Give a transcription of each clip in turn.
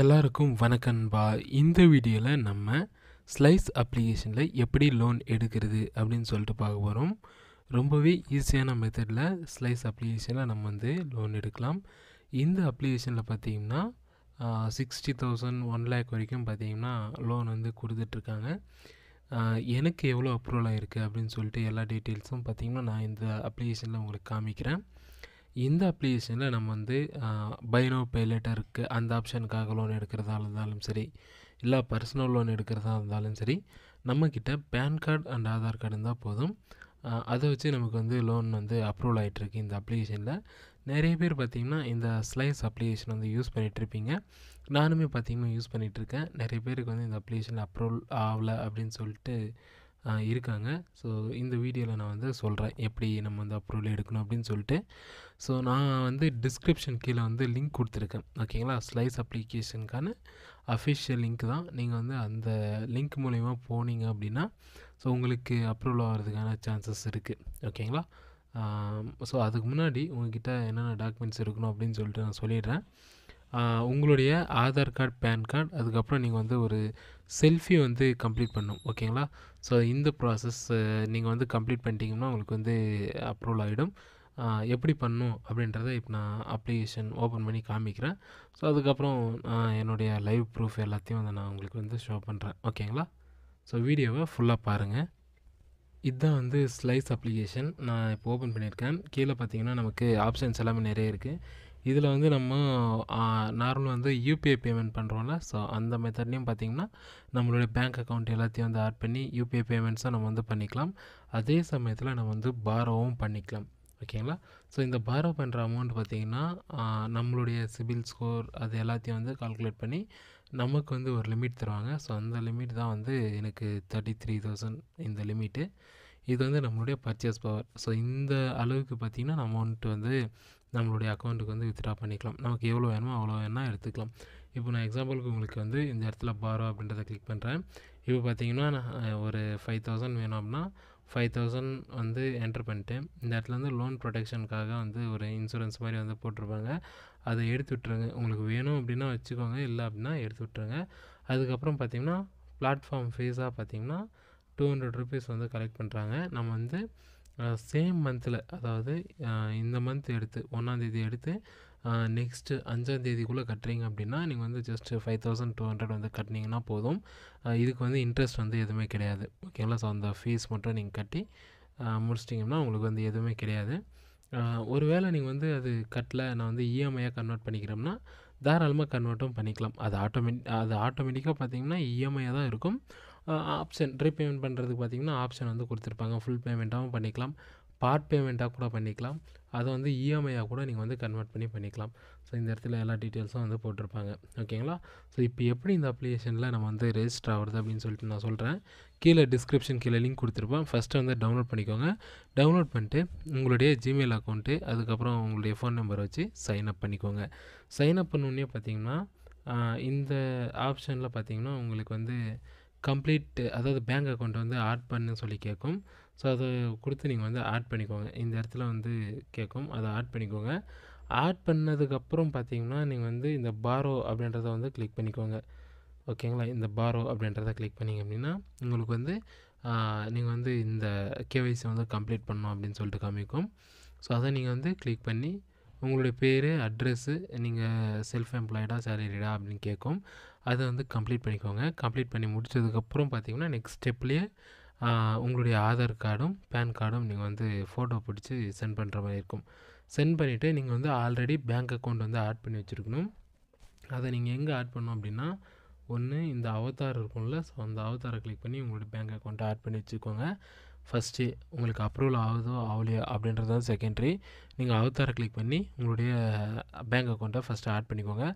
எல்லாருக்கும் வணக்கம்பா இந்த வீடியோவில் நம்ம ஸ்லைஸ் அப்ளிகேஷனில் எப்படி லோன் எடுக்கிறது அப்படின்னு சொல்லிட்டு பார்க்க போகிறோம் ரொம்பவே ஈஸியான மெத்தடில் ஸ்லைஸ் அப்ளிகேஷனில் நம்ம வந்து லோன் எடுக்கலாம் இந்த அப்ளிகேஷனில் பார்த்திங்கன்னா சிக்ஸ்டி தௌசண்ட் ஒன் லேக் வரைக்கும் பார்த்திங்கன்னா லோன் வந்து கொடுத்துட்ருக்காங்க எனக்கு எவ்வளோ அப்ரூவல் ஆகிருக்கு அப்படின்னு சொல்லிட்டு எல்லா டீட்டெயில்ஸும் பார்த்திங்கன்னா நான் இந்த அப்ளிகேஷனில் உங்களுக்கு காமிக்கிறேன் இந்த அப்ளிகேஷனில் நம்ம வந்து பைனோ பேலேட்டாக இருக்குது அந்த ஆப்ஷனுக்காக லோன் எடுக்கிறதா இருந்தாலும் சரி இல்லை பர்சனல் லோன் எடுக்கிறதா இருந்தாலும் சரி நம்மக்கிட்ட PAN card and Aadhaar card இருந்தால் போதும் அதை வச்சு நமக்கு வந்து லோன் வந்து அப்ரூவல் ஆகிட்டுருக்கு இந்த அப்ளிகேஷனில் நிறைய பேர் பார்த்திங்கன்னா இந்த ஸ்லைஸ் அப்ளிகேஷன் வந்து யூஸ் பண்ணிகிட்ருப்பீங்க நானுமே பார்த்திங்கன்னா யூஸ் பண்ணிகிட்ருக்கேன் நிறைய பேருக்கு வந்து இந்த அப்ளிகேஷன் அப்ரூவல் ஆகலை அப்படின்னு சொல்லிட்டு இருக்காங்க ஸோ இந்த வீடியோவில் நான் வந்து சொல்கிறேன் எப்படி நம்ம வந்து அப்ரூவல் எடுக்கணும் அப்படின்னு சொல்லிட்டு ஸோ நான் வந்து டிஸ்கிரிப்ஷன் கீழே வந்து லிங்க் கொடுத்துருக்கேன் ஓகேங்களா ஸ்லைஸ் அப்ளிகேஷனுக்கான அஃபிஷியல் லிங்க் தான் நீங்கள் வந்து அந்த லிங்க் மூலயமா போனீங்க அப்படின்னா ஸோ உங்களுக்கு அப்ரூவல் ஆகிறதுக்கான சான்சஸ் இருக்குது ஓகேங்களா ஸோ அதுக்கு முன்னாடி உங்ககிட்ட என்னென்ன டாக்குமெண்ட்ஸ் இருக்கணும் அப்படின்னு சொல்லிட்டு நான் சொல்லிடுறேன் உங்களுடைய ஆதார் கார்டு பேன் கார்டு அதுக்கப்புறம் நீங்கள் வந்து ஒரு செல்ஃபி வந்து கம்ப்ளீட் பண்ணும் ஓகேங்களா ஸோ இந்த ப்ராசஸ் நீங்கள் வந்து கம்ப்ளீட் பண்ணிட்டீங்கன்னா உங்களுக்கு வந்து அப்ரூவல் ஆகிடும் எப்படி பண்ணும் அப்படின்றத இப்போ நான் அப்ளிகேஷன் ஓப்பன் பண்ணி காமிக்கிறேன் ஸோ அதுக்கப்புறம் என்னுடைய லைவ் ப்ரூஃப் எல்லாத்தையும் வந்து நான் உங்களுக்கு வந்து ஷோ பண்ணுறேன் ஓகேங்களா ஸோ வீடியோவை ஃபுல்லாக பாருங்கள் இதுதான் வந்து ஸ்லைஸ் அப்ளிகேஷன் நான் இப்போ ஓப்பன் பண்ணியிருக்கேன் கீழே பார்த்தீங்கன்னா நமக்கு ஆப்ஷன்ஸ் எல்லாமே நிறைய இருக்குது இதில் வந்து நம்ம நார்மலாக வந்து யூபிஐ பேமெண்ட் பண்ணுறோம்ல ஸோ அந்த மெத்தட்லேயும் பார்த்திங்கன்னா நம்மளுடைய பேங்க் அக்கௌண்ட் எல்லாத்தையும் வந்து ஆட் பண்ணி யூபிஐ பேமெண்ட்ஸாக நம்ம வந்து பண்ணிக்கலாம் அதே சமயத்தில் நம்ம வந்து பாரோவும் பண்ணிக்கலாம் ஓகேங்களா ஸோ இந்த பாரோ பண்ணுற அமௌண்ட் பார்த்திங்கன்னா நம்மளுடைய சிபில் ஸ்கோர் அது எல்லாத்தையும் வந்து கால்குலேட் பண்ணி நமக்கு வந்து ஒரு லிமிட் தருவாங்க ஸோ அந்த லிமிட் தான் வந்து எனக்கு தேர்ட்டி த்ரீ தௌசண்ட் இந்த லிமிட்டு இது வந்து நம்மளுடைய பர்ச்சேஸ் பவர் ஸோ இந்த அளவுக்கு பார்த்திங்கன்னா அமௌண்ட்டு வந்து நம்மளுடைய அக்கௌண்ட்டுக்கு வந்து வித்ட்ரா பண்ணிக்கலாம் நமக்கு எவ்வளோ வேணுமோ அவ்வளோ வேணால் எடுத்துக்கலாம் இப்போ நான் எக்ஸாம்பிளுக்கு உங்களுக்கு வந்து இந்த இடத்துல பாரோ அப்படின்றத கிளிக் பண்ணுறேன் இப்போ பார்த்தீங்கன்னா நான் ஒரு ஃபைவ் தௌசண்ட் வேணும் அப்படின்னா ஃபைவ் தௌசண்ட் வந்து என்ட்ரு பண்ணிட்டு இந்த இடத்துல வந்து லோன் ப்ரொடெக்ஷனுக்காக வந்து ஒரு இன்சூரன்ஸ் மாதிரி வந்து போட்டிருப்பாங்க அதை எடுத்து விட்டுருங்க உங்களுக்கு வேணும் அப்படின்னா வச்சுக்கோங்க இல்லை அப்படின்னா எடுத்து விட்டுருங்க அதுக்கப்புறம் பார்த்திங்கன்னா பிளாட்ஃபார்ம் ஃபீஸாக பார்த்தீங்கன்னா டூ ஹண்ட்ரட் ருபீஸ் வந்து கலெக்ட் பண்ணுறாங்க நம்ம வந்து சேம் மந்தில் அதாவது இந்த மந்த் எடுத்து ஒன்றாந்தேதி எடுத்து நெக்ஸ்ட்டு அஞ்சாந்தேதிக்குள்ளே கட்டுறீங்க அப்படின்னா நீங்கள் வந்து just five thousand two hundred வந்து கட்டினீங்கன்னா போதும் இதுக்கு வந்து இன்ட்ரெஸ்ட் வந்து எதுவுமே கிடையாது ஓகேங்களா ஸோ அந்த ஃபீஸ் மட்டும் நீங்கள் கட்டி முடிச்சிட்டிங்கன்னா உங்களுக்கு வந்து எதுவுமே கிடையாது ஒருவேளை நீங்கள் வந்து அது கட்டல நான் வந்து இஎம்ஐயாக e கன்வெர்ட் பண்ணிக்கிறோம்னா தாராளமாக கன்வெர்ட்டும் பண்ணிக்கலாம் அது ஆட்டோமேட் அது ஆட்டோமேட்டிக்காக பார்த்தீங்கன்னா இஎம்ஐயாக e தான் இருக்கும் ஆப்ஷன் ரீபேமெண்ட் பண்ணுறதுக்கு பார்த்திங்கன்னா ஆப்ஷன் வந்து கொடுத்துருப்பாங்க ஃபுல் பேமெண்ட்டாகவும் பண்ணிக்கலாம் பார்ட் பேமெண்ட்டாக கூட பண்ணிக்கலாம் அதை வந்து இஎம்ஐயாக e கூட நீங்கள் வந்து கன்வெர்ட் பண்ணி பண்ணிக்கலாம் ஸோ இந்த இடத்துல எல்லா டீட்டெயில்ஸும் வந்து போட்டிருப்பாங்க ஓகேங்களா ஸோ இப்போ எப்படி இந்த அப்ளிகேஷனில் நம்ம வந்து ரெஜிஸ்டர் ஆகிறது அப்படின்னு சொல்லிட்டு நான் சொல்கிறேன் கீழே டிஸ்கிரிப்ஷன் கீழே லிங்க் கொடுத்துருப்பேன் ஃபஸ்ட்டு வந்து டவுன்லோட் பண்ணிக்கோங்க டவுன்லோட் பண்ணிட்டு உங்களுடைய ஜிமெயில் அக்கௌண்ட்டு அதுக்கப்புறம் உங்களுடைய ஃபோன் நம்பர் வச்சு சைன் அப் பண்ணிக்கோங்க சைன் அப் பண்ணோடனே பார்த்தீங்கன்னா இந்த ஆப்ஷனில் பார்த்தீங்கன்னா உங்களுக்கு வந்து கம்ப்ளீட்டு அதாவது பேங்க் அக்கௌண்ட் வந்து ஆட் பண்ணுன்னு சொல்லி கேட்கும் ஸோ அதை கொடுத்து நீங்கள் வந்து ஆட் பண்ணிக்கோங்க இந்த இடத்துல வந்து கேட்கும் அதை ஆட் பண்ணிக்கோங்க ஆட் பண்ணதுக்கப்புறம் பார்த்தீங்கன்னா நீங்கள் வந்து இந்த பாரோ அப்படின்றத வந்து கிளிக் பண்ணிக்கோங்க ஓகேங்களா இந்த பாரோ அப்படின்றத கிளிக் பண்ணிங்க அப்படின்னா உங்களுக்கு வந்து நீங்கள் வந்து இந்த கேவைசி வந்து கம்ப்ளீட் பண்ணணும் அப்படின்னு சொல்லிட்டு காமிக்கும் ஸோ அதை நீங்கள் வந்து கிளிக் பண்ணி உங்களுடைய பேர் அட்ரஸ்ஸு நீங்கள் செல்ஃப் எம்ப்ளாய்டாக சேலரிடா அப்படின்னு கேட்கும் அதை வந்து கம்ப்ளீட் பண்ணிக்கோங்க கம்ப்ளீட் பண்ணி முடித்ததுக்கப்புறம் பார்த்தீங்கன்னா நெக்ஸ்ட் ஸ்டெப்லேயே உங்களுடைய ஆதார் கார்டும் பேன் கார்டும் நீங்கள் வந்து ஃபோட்டோ பிடிச்சி சென்ட் பண்ணுற மாதிரி இருக்கும் சென்ட் பண்ணிவிட்டு நீங்கள் வந்து ஆல்ரெடி பேங்க் அக்கௌண்ட் வந்து ஆட் பண்ணி வச்சுருக்கணும் அதை நீங்கள் எங்கே ஆட் பண்ணோம் அப்படின்னா ஒன்று இந்த அவதார் இருக்கும்ல ஸோ அந்த அவதாரை கிளிக் பண்ணி உங்களுடைய பேங்க் அக்கௌண்ட்டை ஆட் பண்ணி வச்சுக்கோங்க ஃபஸ்ட்டு உங்களுக்கு அப்ரூவல் ஆகுதோ ஆகலையோ அப்படின்றது தான் செகண்ட்ரி நீங்கள் அவத்தாரை கிளிக் பண்ணி உங்களுடைய பேங்க் அக்கௌண்ட்டை ஃபஸ்ட்டு ஆட் பண்ணிக்கோங்க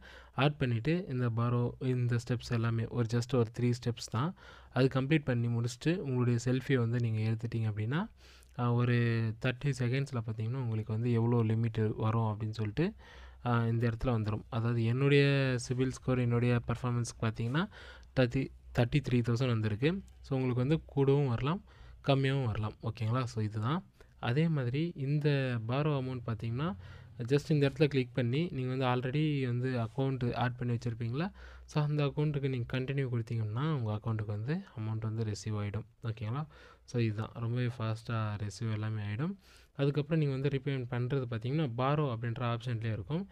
ஆட் பண்ணிவிட்டு இந்த பாரோ இந்த ஸ்டெப்ஸ் எல்லாமே ஒரு ஜஸ்ட் ஒரு த்ரீ ஸ்டெப்ஸ் தான் அது கம்ப்ளீட் பண்ணி முடிச்சுட்டு உங்களுடைய செல்ஃபியை வந்து நீங்கள் எடுத்துட்டிங்க அப்படின்னா ஒரு தேர்ட்டி செகண்ட்ஸில் பார்த்தீங்கன்னா உங்களுக்கு வந்து எவ்வளோ லிமிட் வரும் அப்படின்னு சொல்லிட்டு இந்த இடத்துல வந்துடும் அதாவது என்னுடைய சிவில் ஸ்கோர் என்னுடைய பர்ஃபார்மன்ஸ்க்கு பார்த்தீங்கன்னா தேர்ட்டி தேர்ட்டி த்ரீ தௌசண்ட் வந்திருக்கு ஸோ உங்களுக்கு வந்து கூடவும் வரலாம் கம்மியாகவும் வரலாம் ஓகேங்களா ஸோ இதுதான் அதே மாதிரி இந்த பாரோ அமௌண்ட் பார்த்திங்கன்னா ஜஸ்ட் இந்த இடத்துல கிளிக் பண்ணி நீங்கள் வந்து ஆல்ரெடி வந்து அக்கௌண்ட்டு ஆட் பண்ணி வச்சுருப்பீங்களா ஸோ அந்த அக்கௌண்ட்டுக்கு நீங்கள் கண்டினியூ கொடுத்தீங்கன்னா உங்கள் அக்கௌண்ட்டுக்கு வந்து அமௌண்ட் வந்து ரிசீவ் ஆகிடும் ஓகேங்களா ஸோ இதுதான் ரொம்பவே ஃபாஸ்ட்டாக ரிசீவ் எல்லாமே ஆகிடும் அதுக்கப்புறம் நீங்கள் வந்து ரீபேமெண்ட் பண்ணுறது பார்த்தீங்கன்னா பாரோ அப்படின்ற ஆப்ஷன்லேயே இருக்கும்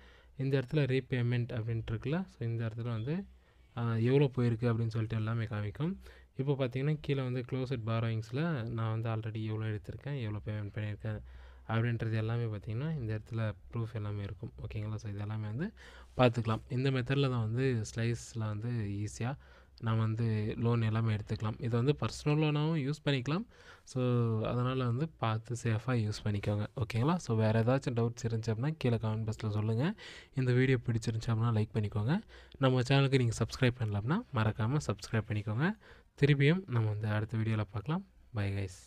இந்த இடத்துல ரீபேமெண்ட் அப்படின்ட்டு இருக்குல்ல ஸோ இந்த இடத்துல வந்து எவ்வளோ போயிருக்கு அப்படின்னு சொல்லிட்டு எல்லாமே காமிக்கும் இப்போ பார்த்தீங்கன்னா கீழே வந்து க்ளோசட் பாரோயிங்ஸில் நான் வந்து ஆல்ரெடி எவ்வளோ எடுத்திருக்கேன் எவ்வளோ பேமெண்ட் பண்ணியிருக்கேன் அப்படின்றது எல்லாமே பார்த்திங்கன்னா இந்த இடத்துல ப்ரூஃப் எல்லாமே இருக்கும் ஓகேங்களா ஸோ இது எல்லாமே வந்து பார்த்துக்கலாம் இந்த மெத்தடில் தான் வந்து ஸ்லைஸில் வந்து ஈஸியாக நம்ம வந்து லோன் எல்லாமே எடுத்துக்கலாம் இதை வந்து பர்சனல் லோனாகவும் யூஸ் பண்ணிக்கலாம் ஸோ அதனால் வந்து பார்த்து சேஃபாக யூஸ் பண்ணிக்கோங்க ஓகேங்களா ஸோ வேறு ஏதாச்சும் டவுட்ஸ் இருந்துச்சு அப்படின்னா கீழே கமெண்ட் பாக்ஸில் சொல்லுங்கள் இந்த வீடியோ பிடிச்சிருந்துச்சு அப்படின்னா லைக் பண்ணிக்கோங்க நம்ம சேனலுக்கு நீங்கள் சப்ஸ்கிரைப் பண்ணலாம்னா மறக்காமல் சப்ஸ்கிரைப் பண்ணிக்கோங்க திருப்பியும் நம்ம வந்து அடுத்த வீடியோவில் பார்க்கலாம் பை கைஸ்